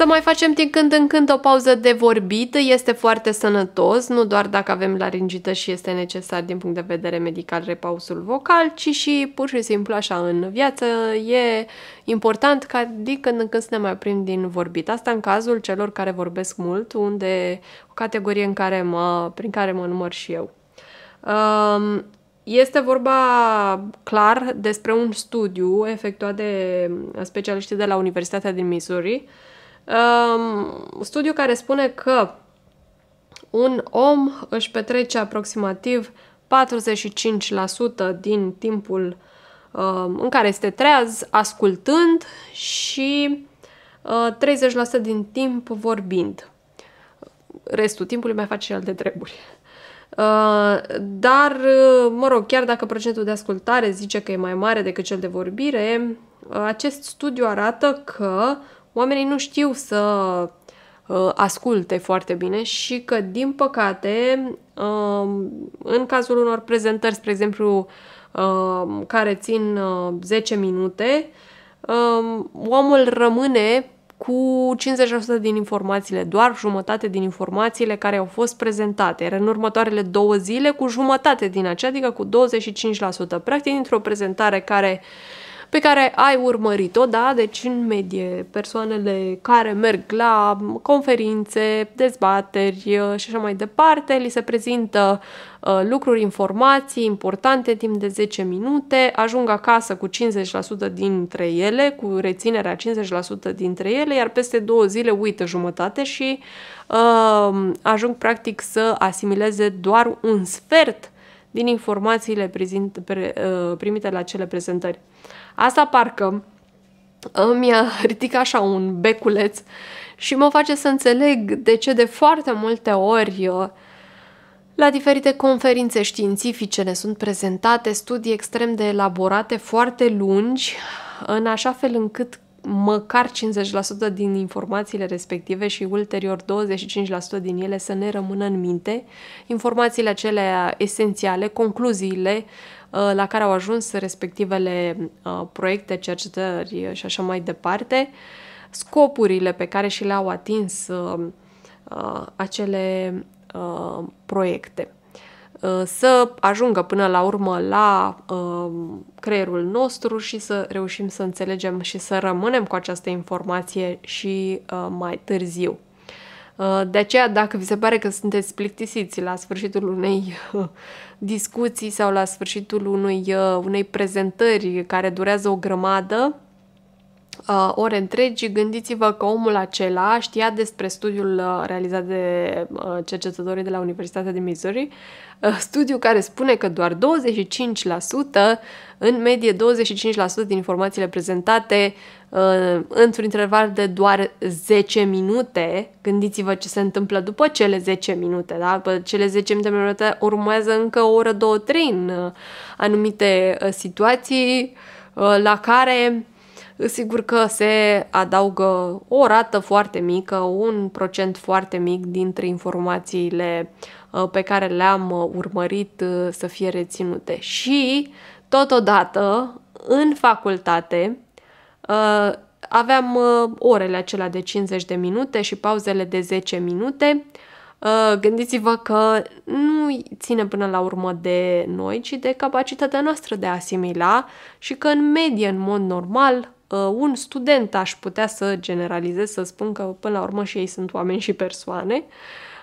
Să mai facem din când în când o pauză de vorbit este foarte sănătos, nu doar dacă avem laringită și este necesar din punct de vedere medical repausul vocal, ci și pur și simplu așa în viață e important ca din când în când să ne mai oprim din vorbit. Asta în cazul celor care vorbesc mult, unde o categorie în care mă, prin care mă număr și eu. Um, este vorba clar despre un studiu efectuat de specialiștii de la Universitatea din Missouri, Um, studiu care spune că un om își petrece aproximativ 45% din timpul um, în care este treaz ascultând și uh, 30% din timp vorbind. Restul timpului mai face și alte treburi. Uh, dar, uh, mă rog, chiar dacă procentul de ascultare zice că e mai mare decât cel de vorbire, uh, acest studiu arată că oamenii nu știu să uh, asculte foarte bine și că, din păcate, uh, în cazul unor prezentări, spre exemplu, uh, care țin uh, 10 minute, uh, omul rămâne cu 50% din informațiile, doar jumătate din informațiile care au fost prezentate, iar în următoarele două zile cu jumătate din acea, adică cu 25%. Practic, într-o prezentare care uh, pe care ai urmărit-o, da? Deci, în medie, persoanele care merg la conferințe, dezbateri uh, și așa mai departe, li se prezintă uh, lucruri, informații importante timp de 10 minute, ajung acasă cu 50% dintre ele, cu reținerea 50% dintre ele, iar peste două zile uită jumătate și uh, ajung practic să asimileze doar un sfert din informațiile prezint, pre, uh, primite la cele prezentări. Asta parcă îmi ridic așa un beculeț și mă face să înțeleg de ce de foarte multe ori uh, la diferite conferințe științifice ne sunt prezentate studii extrem de elaborate, foarte lungi, în așa fel încât măcar 50% din informațiile respective și ulterior 25% din ele să ne rămână în minte, informațiile acelea esențiale, concluziile uh, la care au ajuns respectivele uh, proiecte, cercetări și așa mai departe, scopurile pe care și le-au atins uh, acele proiecte. Uh, să ajungă până la urmă la uh, creierul nostru și să reușim să înțelegem și să rămânem cu această informație și uh, mai târziu. De aceea, dacă vi se pare că sunteți plictisiți la sfârșitul unei discuții sau la sfârșitul unui, unei prezentări care durează o grămadă, uh, ore întregi, gândiți-vă că omul acela știa despre studiul uh, realizat de uh, cercetătorii de la Universitatea de Missouri, uh, studiu care spune că doar 25%, în medie 25% din informațiile prezentate uh, într-un interval de doar 10 minute, gândiți-vă ce se întâmplă după cele 10 minute, da? după cele 10 minute urmează încă o oră, două, trei în uh, anumite uh, situații uh, la care Sigur că se adaugă o rată foarte mică, un procent foarte mic dintre informațiile uh, pe care le-am uh, urmărit uh, să fie reținute. Și, totodată, în facultate, aveam orele acelea de 50 de minute și pauzele de 10 minute. Gândiți-vă că nu ține până la urmă de noi, ci de capacitatea noastră de a asimila și că în medie, în mod normal, Uh, un student aș putea să generalizez, să spun că până la urmă și ei sunt oameni și persoane,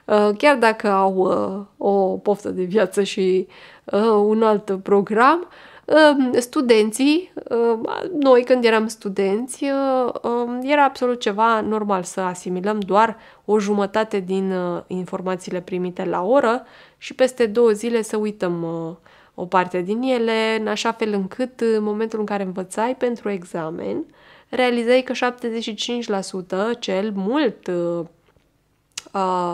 uh, chiar dacă au uh, o poftă de viață și un alt program, um, studenții, noi când eram studenți, um, era absolut ceva normal să asimilăm doar o jumătate din informațiile primite la oră și peste două zile să uităm o parte din ele, în așa fel încât în momentul în care învățai pentru examen, realizai că 75% cel mult uh, uh,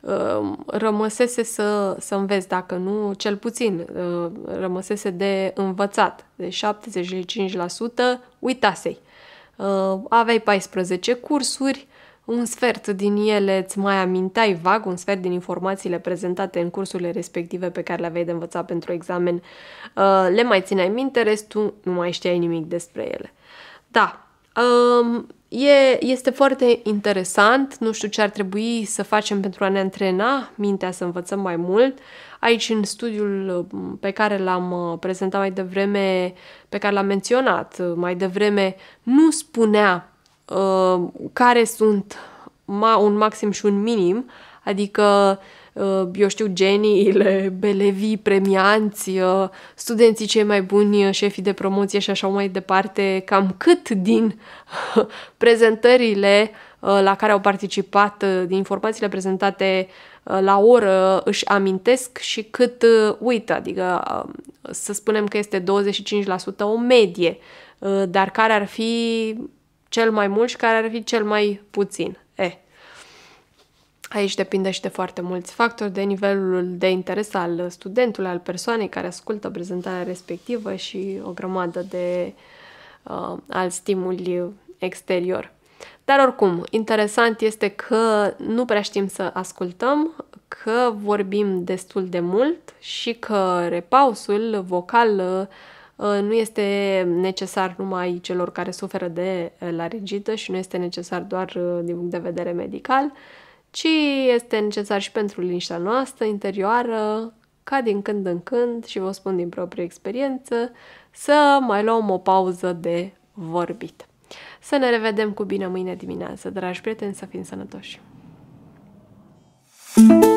um, rămăsese să, să înveți, dacă nu cel puțin, uh, rămăsese de învățat. De 75% uitasei. Uh, aveai 14 cursuri, uh, un sfert din ele îți mai aminteai vag, un sfert din informațiile prezentate în cursurile respective pe care le aveai de învățat pentru examen, uh, le mai țineai minte, restul nu mai știai nimic despre ele. Da, um, e, este foarte interesant, nu știu ce ar trebui să facem pentru a ne antrena mintea să învățăm mai mult. Aici, în studiul um, pe care l-am uh, prezentat mai devreme, pe care l-am menționat uh, mai devreme, nu spunea Uh, care sunt ma- un maxim și un minim, adică uh, eu știu, geniile, belevii, premianți, uh, studenții cei mai buni, șefii de promoție și așa mai departe, cam cât din prezentările la care au participat, din informațiile prezentate la oră își amintesc și cât uită, adică să spunem că este 25% o medie, dar care ar fi cel mai mult și care ar fi cel mai puțin. E. Eh. Aici depinde și de foarte mulți factori, de nivelul de interes al studentului, al persoanei care ascultă prezentarea respectivă și o grămadă de uh, alți stimuli exterior. Dar oricum, interesant este că nu prea știm să ascultăm, că vorbim destul de mult și că repausul vocal uh, Uh, nu este necesar numai celor care suferă de uh, laringită și nu este necesar doar uh, din punct de vedere medical, ci este necesar și pentru liniștea noastră interioară, ca din când în când, și vă spun din proprie experiență, să mai luăm o pauză de vorbit. Să ne revedem cu bine mâine dimineață, dragi prieteni, să fim sănătoși! thank you